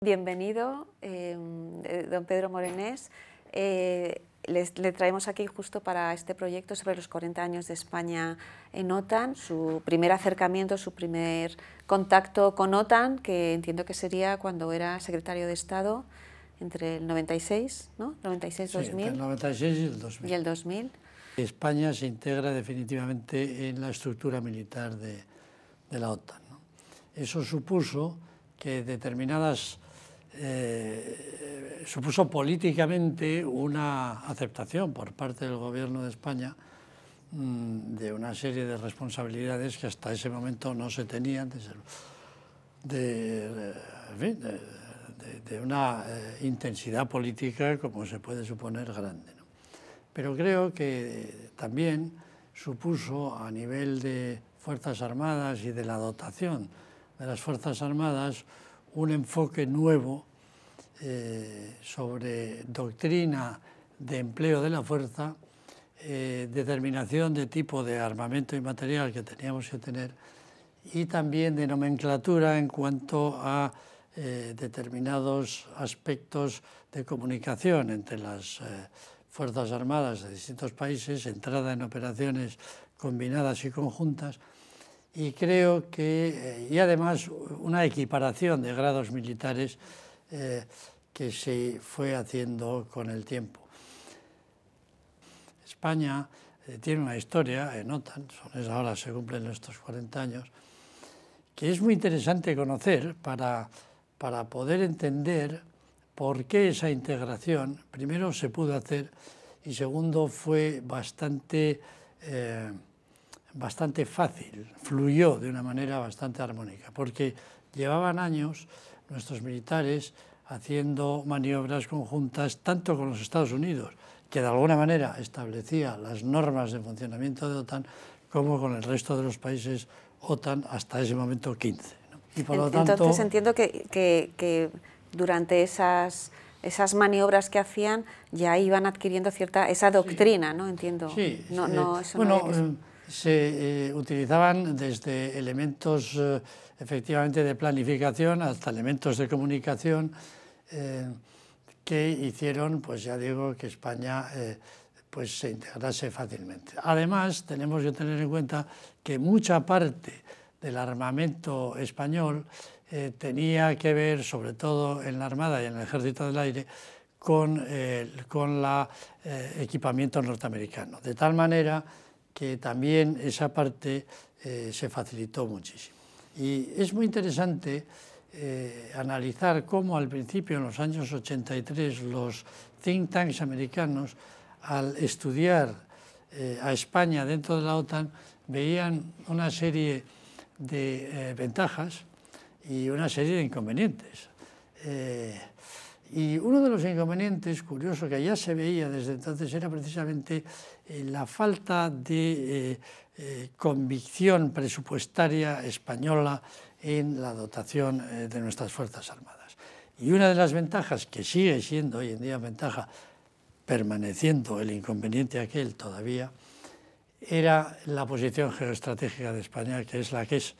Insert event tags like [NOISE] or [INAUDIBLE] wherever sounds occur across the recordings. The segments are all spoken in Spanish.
Bienvenido, eh, eh, don Pedro Morenés. Eh, le traemos aquí justo para este proyecto sobre los 40 años de España en OTAN, su primer acercamiento, su primer contacto con OTAN, que entiendo que sería cuando era secretario de Estado entre el 96, ¿no? 96 2000. Sí, el 96 y el 2000. Y el 2000. España se integra definitivamente en la estructura militar de, la OTAN. Eso supuso que determinadas eh, supuso políticamente una aceptación por parte del Gobierno de España mm, de una serie de responsabilidades que hasta ese momento no se tenían, de, una eh, intensidad política, como se puede suponer, grande. Pero creo que también supuso a nivel de Fuerzas Armadas y de la dotación de las Fuerzas Armadas un enfoque nuevo eh, sobre doctrina de empleo de la fuerza, eh, determinación de tipo de armamento y material que teníamos que tener y también de nomenclatura en cuanto a eh, determinados aspectos de comunicación entre las Fuerzas Armadas de distintos países, entrada en operaciones combinadas y conjuntas, y creo que, y además una equiparación de grados militares eh, que se fue haciendo con el tiempo. España eh, tiene una historia, en OTAN son ahora se cumplen estos 40 años, que es muy interesante conocer para, para poder entender por qué esa integración, primero, se pudo hacer y segundo, fue bastante, eh, bastante fácil, fluyó de una manera bastante armónica, porque llevaban años nuestros militares haciendo maniobras conjuntas tanto con los Estados Unidos, que de alguna manera establecía las normas de funcionamiento de OTAN, como con el resto de los países OTAN hasta ese momento 15. Y por Entonces lo tanto, entiendo que, durante esas esas maniobras que hacían ya iban adquiriendo cierta esa doctrina, ¿no? Entiendo. No, no, bueno, eh, se eh, utilizaban desde elementos eh, efectivamente de planificación hasta elementos de comunicación eh, que hicieron, pues ya digo, que España eh, pues se integrase fácilmente. Además, tenemos que tener en cuenta que mucha parte del armamento español eh, tenía que ver, sobre todo en la Armada y en el Ejército del Aire, con, con el equipamiento norteamericano. De tal manera que también esa parte se facilitó muchísimo. Y es muy interesante eh, analizar cómo al principio, en los años 83, los think tanks americanos, al estudiar eh, a España dentro de la OTAN, veían una serie de eh, ventajas y una serie de inconvenientes. y uno de los inconvenientes, curioso, que ya se veía desde entonces, era precisamente la falta de eh, convicción presupuestaria española en la dotación eh, de nuestras Fuerzas Armadas. Y una de las ventajas, que sigue siendo hoy en día ventaja, permaneciendo el inconveniente aquel todavía, era la posición geoestratégica de España, que es la que es,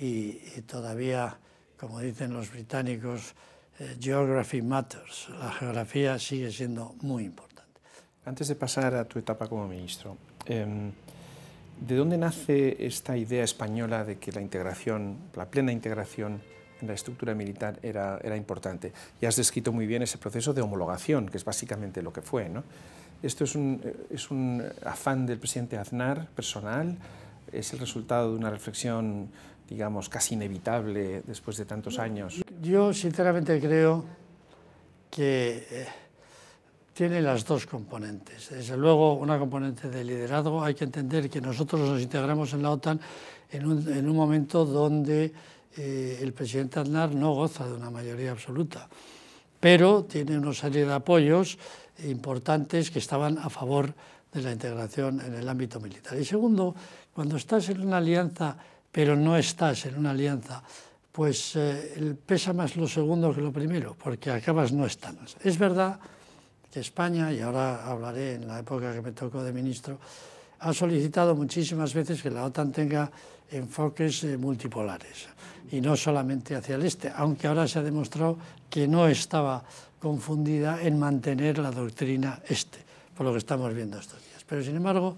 y, todavía, como dicen los británicos, eh, geography matters, la geografía sigue siendo muy importante. Antes de pasar a tu etapa como ministro, em, ¿De dónde nace esta idea española de que la integración, la plena integración en la estructura militar era, importante? y has descrito muy bien ese proceso de homologación, que es básicamente lo que fue. ¿Esto es un afán del presidente Aznar personal? ¿Es el resultado de una reflexión, digamos, casi inevitable después de tantos años? Yo sinceramente creo que eh, tiene las dos componentes. Desde luego, una componente de liderazgo. Hay que entender que nosotros nos integramos en la OTAN en un, momento donde eh, el presidente Aznar no goza de una mayoría absoluta, pero tiene una serie de apoyos importantes que estaban a favor de la integración en el ámbito militar. Y segundo, cuando estás en una alianza, pero no estás en una alianza, pues eh, pesa más lo segundo que lo primero, porque acabas no estando. Es verdad España, y ahora hablaré en la época que me tocó de ministro, ha solicitado muchísimas veces que la OTAN tenga enfoques eh, multipolares y no solamente hacia el este, aunque ahora se ha demostrado que no estaba confundida en mantener la doctrina este, por lo que estamos viendo estos días. Pero sin embargo,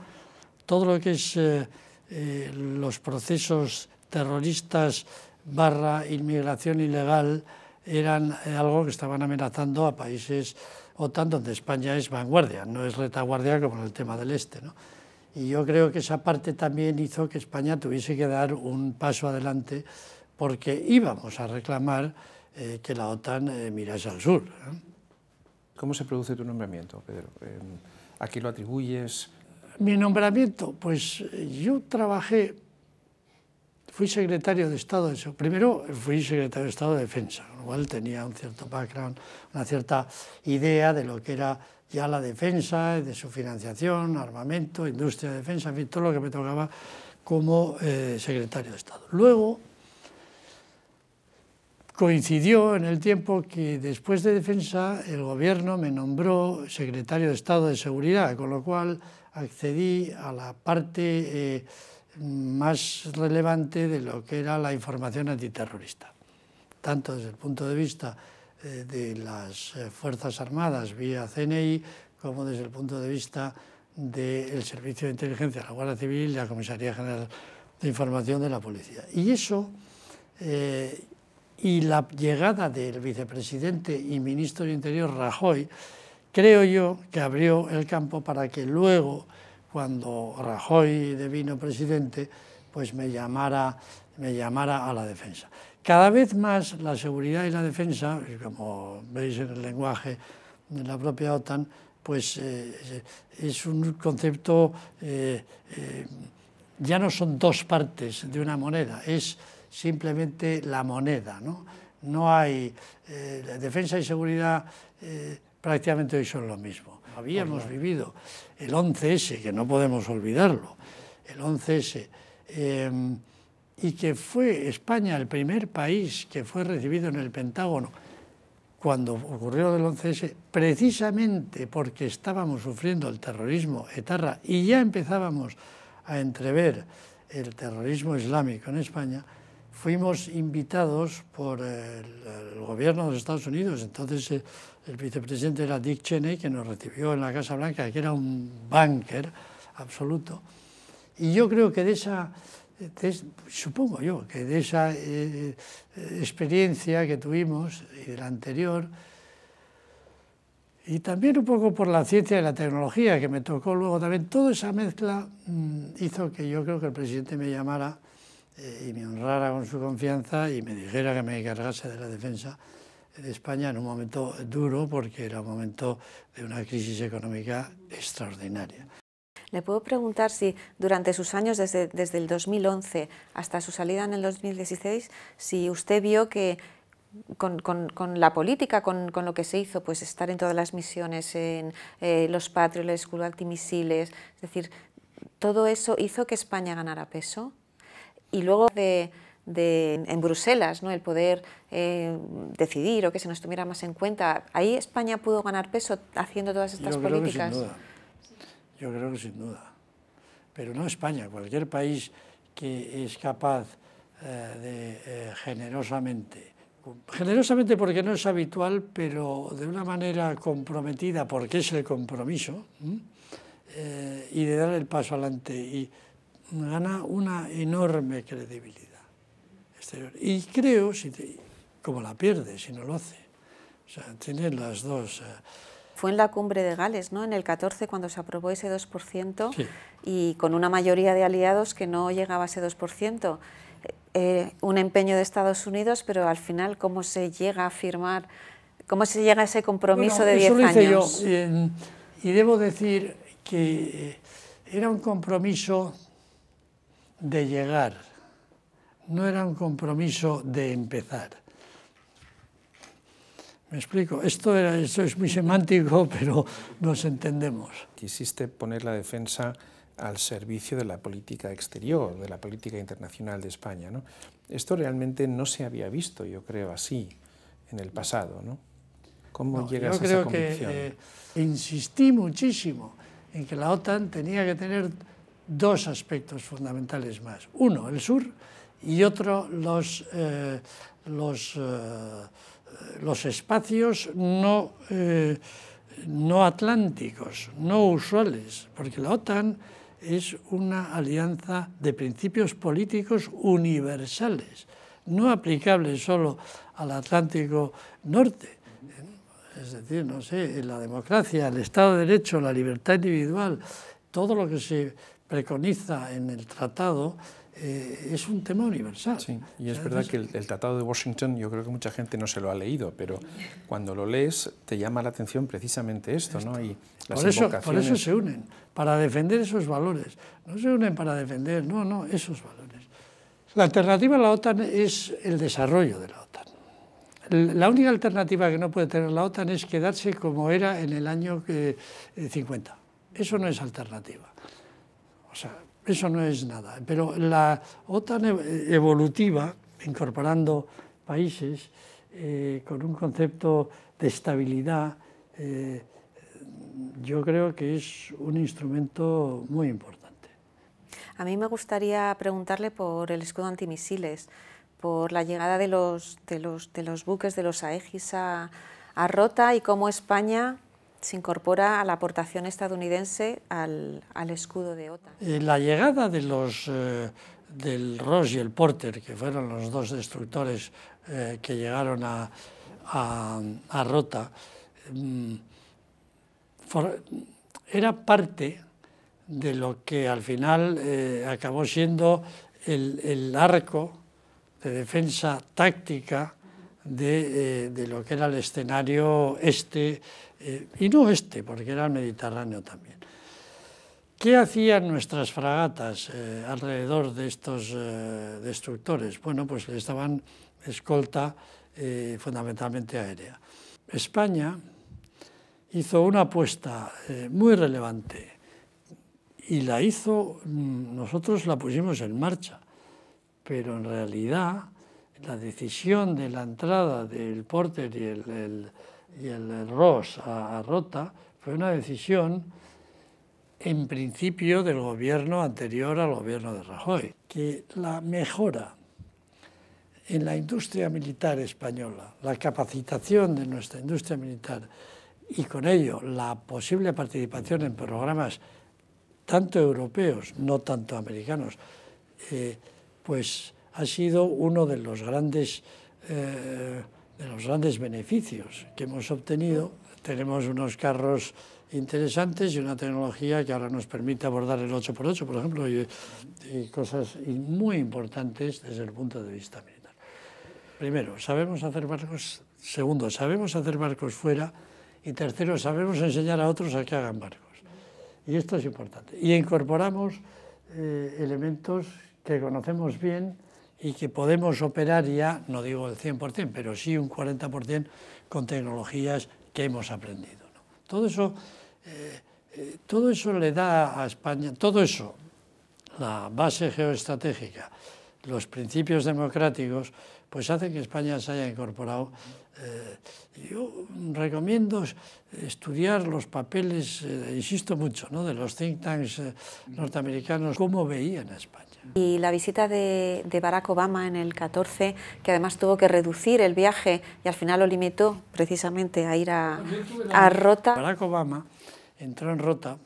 todo lo que es eh, eh, los procesos terroristas barra inmigración ilegal eran algo que estaban amenazando a países OTAN, donde España es vanguardia, no es retaguardia como en el tema del este. ¿no? Y yo creo que esa parte también hizo que España tuviese que dar un paso adelante porque íbamos a reclamar eh, que la OTAN eh, mirase al sur. ¿Cómo se produce tu nombramiento, Pedro? Eh, ¿A qué lo atribuyes? Mi nombramiento, pues yo trabajé fui secretario de Estado de Primero fui secretario de Estado de Defensa, con lo cual tenía un cierto background, una cierta idea de lo que era ya la defensa, de su financiación, armamento, industria de defensa, en fin, todo lo que me tocaba como eh, secretario de Estado. Luego coincidió en el tiempo que después de defensa el gobierno me nombró secretario de Estado de Seguridad, con lo cual accedí a la parte... Eh, más relevante de lo que era la información antiterrorista, tanto desde el punto de vista eh, de las eh, Fuerzas Armadas vía CNI como desde el punto de vista del Servicio de Inteligencia, la Guardia Civil y la Comisaría General de Información de la Policía. Y eso, eh, y la llegada del vicepresidente y ministro de Interior Rajoy, creo yo que abrió el campo para que luego cuando Rajoy devino presidente, pues me llamara, me llamara a la defensa. Cada vez más la seguridad y la defensa, como veis en el lenguaje de la propia OTAN, pues eh, eh, es un concepto, eh, ya no son dos partes de una moneda, es simplemente la moneda. No, no hay, defensa y seguridad prácticamente hoy son lo mismo habíamos vivido, el 11S, que no podemos olvidarlo, el 11S, em, y que fue España el primer país que fue recibido en el Pentágono cuando ocurrió el 11S, precisamente porque estábamos sufriendo el terrorismo etarra y ya empezábamos a entrever el terrorismo islámico en España, fuimos invitados por el, el gobierno de los Estados Unidos, entonces eh, el vicepresidente era Dick Cheney, que nos recibió en la Casa Blanca, que era un banker absoluto. Y yo creo que de esa, supongo yo, que de esa eh, eh, experiencia que tuvimos y de la anterior, y también un poco por la ciencia y la tecnología que me tocó luego también, toda esa mezcla mm, hizo que yo creo que el presidente me llamara eh, y me honrara con su confianza y me dijera que me encargase de la defensa España en un momento duro porque era un momento de una crisis económica extraordinaria. Le puedo preguntar si durante sus años, desde, desde el 2011 hasta su salida en el 2016, si usted vio que con, con, la política, con, con, lo que se hizo, pues estar en todas las misiones, en eh, los patrios, el escudo antimisiles, es decir, todo eso hizo que España ganara peso. Y luego de en Bruselas, ¿no? el poder eh, decidir o que se nos tuviera más en cuenta. ¿Ahí España pudo ganar peso haciendo todas estas políticas? sin duda. Yo creo que sin duda. Pero no España, cualquier país que es capaz eh, de eh, generosamente, generosamente porque no es habitual, pero de una manera comprometida, porque es el compromiso, y de dar el paso adelante, y gana una enorme credibilidad. Y creo, si como la pierde, si no lo hace. O sea, tiene las dos. Eh. Fue en la cumbre de Gales, ¿no? En el 14, cuando se aprobó ese 2%, y con una mayoría de aliados que no llegaba a ese 2%. Eh, eh, un empeño de Estados Unidos, pero al final, ¿cómo se llega a firmar? ¿Cómo se llega a ese compromiso de 10 años? y debo decir que era un compromiso de llegar no era un compromiso de empezar. Me explico, esto, es muy semántico, [LAUGHS] pero nos entendemos. Quisiste poner la defensa al servicio de la política exterior, de la política internacional de España. ¿no? Esto realmente no se había visto, yo creo, así en el pasado. ¿Cómo llegas a esa convicción? Que, eh, insistí muchísimo en que la OTAN tenía que tener dos aspectos fundamentales más. Uno, el sur, y otro los, eh, eh, los, espacios no, eh, no atlánticos, no usuales, porque la OTAN es una alianza de principios políticos universales, no aplicable solo al Atlántico Norte. Es decir, no sé, la democracia, el Estado de Derecho, la libertad individual, todo lo que se preconiza en el tratado eh, es un tema universal. y es verdad que el, Tratado de Washington yo creo que mucha gente no se lo ha leído, pero cuando lo lees te llama la atención precisamente esto, ¿no? Y las por, eso, por eso se unen, para defender esos valores. No se unen para defender, no, no, esos valores. La alternativa a la OTAN es el desarrollo de la OTAN. La única alternativa que no puede tener la OTAN es quedarse como era en el año 50. Eh, eso no es alternativa. O sea, eso no es nada. Pero la OTAN e, evolutiva, incorporando países eh, con un concepto de estabilidad, eh, yo creo que es un instrumento muy importante. A mí me gustaría preguntarle por el escudo antimisiles, por la llegada de los, buques de los Aegis a Rota y cómo España se incorpora a la aportación estadounidense al, escudo de OTAN. Eh, la llegada de los, eh, del Ross y el Porter, que fueron los dos destructores eh, que llegaron a, Rota, mm, era parte de lo que al final acabó siendo el, el arco de defensa táctica eh, de, lo que era el escenario este, eh, y no este, porque era el Mediterráneo también. ¿Qué hacían nuestras fragatas eh, alrededor de estos destructores? Bueno, pues estaban estaban escolta fundamentalmente aérea. España hizo una apuesta muy relevante y la hizo, mm, nosotros la pusimos en marcha, pero en realidad la decisión de la entrada del Porter y el, y el Ross a, Rota fue una decisión en principio del gobierno anterior al gobierno de Rajoy, que la mejora en la industria militar española, la capacitación de nuestra industria militar y con ello la posible participación en programas tanto europeos, no tanto americanos, eh, pues ha sido uno de los grandes, eh, de los grandes beneficios que hemos obtenido. Tenemos unos carros interesantes y una tecnología que ahora nos permite abordar el 8x8, por ejemplo, y, cosas muy importantes desde el punto de vista militar. Primero, sabemos hacer barcos. Segundo, sabemos hacer barcos fuera. Y tercero, sabemos enseñar a otros a que hagan barcos. Y esto es importante. Y incorporamos eh, elementos que conocemos bien y que podemos operar ya, no digo el 100%, pero sí un 40% con tecnologías que hemos aprendido. Todo, eso, eh, eh, todo eso le da a España, todo eso, la base geoestratégica, los principios democráticos, pues hacen que España se haya incorporado. Eh, yo recomiendo estudiar los papeles, insisto mucho, ¿no? de los think tanks norteamericanos, cómo veían a España. Y la visita de, Barack Obama en el 14, que además tuvo que reducir el viaje y al final lo limitó precisamente a ir a, Rota. Barack Obama entró en Rota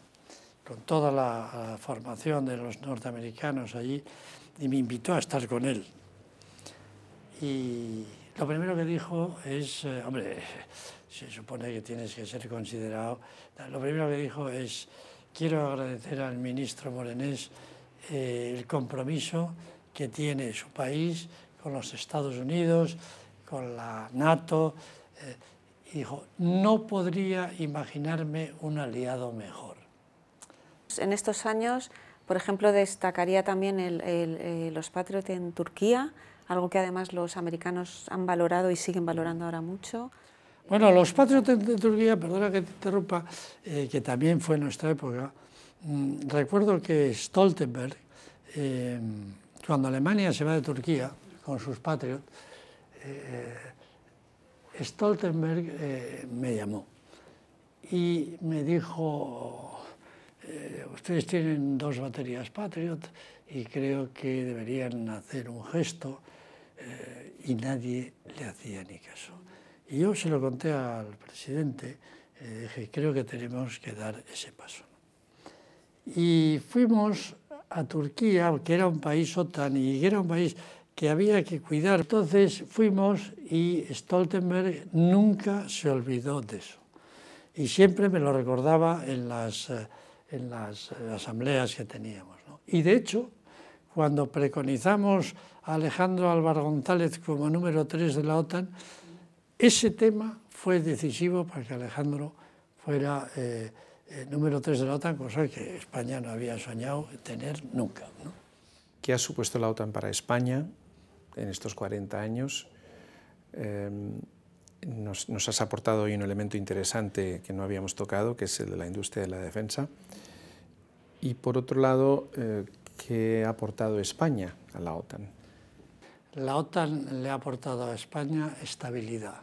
con toda la formación de los norteamericanos allí y me invitó a estar con él. Y lo primero que dijo es, eh, hombre, se supone que tienes que ser considerado, lo primero que dijo es, quiero agradecer al ministro Morenés eh, el compromiso que tiene su país con los Estados Unidos, con la NATO. y eh, dijo, no podría imaginarme un aliado mejor. En estos años, por ejemplo, destacaría también eh, los Patriots en Turquía, algo que además los americanos han valorado y siguen valorando ahora mucho. Bueno, los Patriots en Turquía, perdona que te interrumpa, que también fue en nuestra época, Mm, recuerdo que Stoltenberg, em, cuando Alemania se va de Turquía con sus patriots, eh, Stoltenberg eh, me llamó y me dijo, eh, ustedes tienen dos baterías Patriot y creo que deberían hacer un gesto y nadie le hacía ni caso. Y yo se lo conté al presidente, dije, creo que tenemos que dar ese paso y fuimos a Turquía, que era un país OTAN y era un país que había que cuidar. Entonces fuimos y Stoltenberg nunca se olvidó de eso. Y siempre me lo recordaba en las, eh, en las eh, asambleas que teníamos. Y de hecho, cuando preconizamos a Alejandro Álvaro González como número 3 de la OTAN, ese tema fue decisivo para que Alejandro fuera... Eh, el eh, número 3 de la OTAN, cosa que pues, España no había soñado tener nunca. ¿Qué ha supuesto la OTAN para España en estos 40 años? Em, nos, has aportado hoy un elemento interesante que no habíamos tocado, que es el de la industria de la defensa. Y por otro lado, eh, ¿qué ha aportado España a la OTAN? La OTAN le ha aportado a España estabilidad.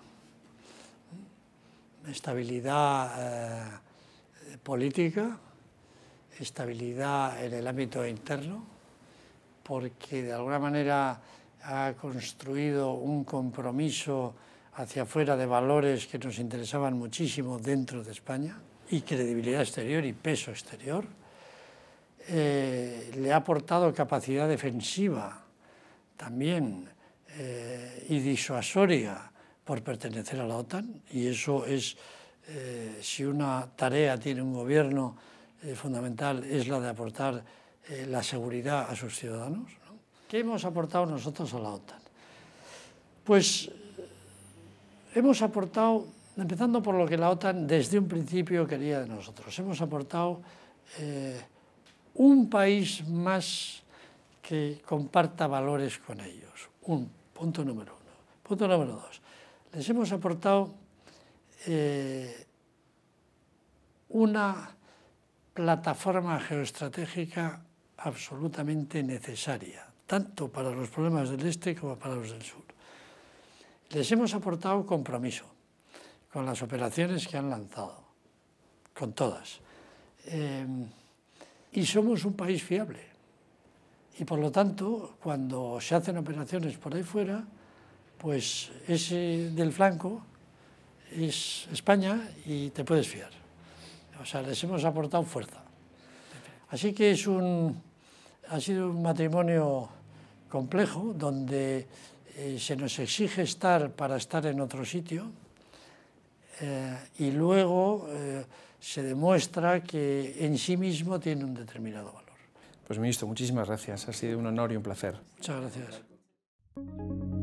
Estabilidad eh, política, estabilidad en el ámbito interno, porque de alguna manera ha construido un compromiso hacia afuera de valores que nos interesaban muchísimo dentro de España, y credibilidad exterior y peso exterior, eh, le ha aportado capacidad defensiva también eh, y disuasoria por pertenecer a la OTAN, y eso es eh, si una tarea tiene un gobierno eh, fundamental es la de aportar eh, la seguridad a sus ciudadanos. ¿Qué hemos aportado nosotros a la OTAN? Pues hemos aportado, empezando por lo que la OTAN desde un principio quería de nosotros, hemos aportado un país más que comparta valores con ellos. Un punto número uno. Punto número dos. Les hemos aportado eh, una plataforma geoestratégica absolutamente necesaria, tanto para los problemas del este como para los del sur. Les hemos aportado compromiso con las operaciones que han lanzado, con todas. Eh, y somos un país fiable. Y por lo tanto, cuando se hacen operaciones por ahí fuera, pues ese del flanco es España y te puedes fiar. O sea, les hemos aportado fuerza. Así que es un, ha sido un matrimonio complejo donde eh, se nos exige estar para estar en otro sitio eh, y luego eh, se demuestra que en sí mismo tiene un determinado valor. Pues ministro, muchísimas gracias. Ha sido un honor y un placer. Muchas gracias.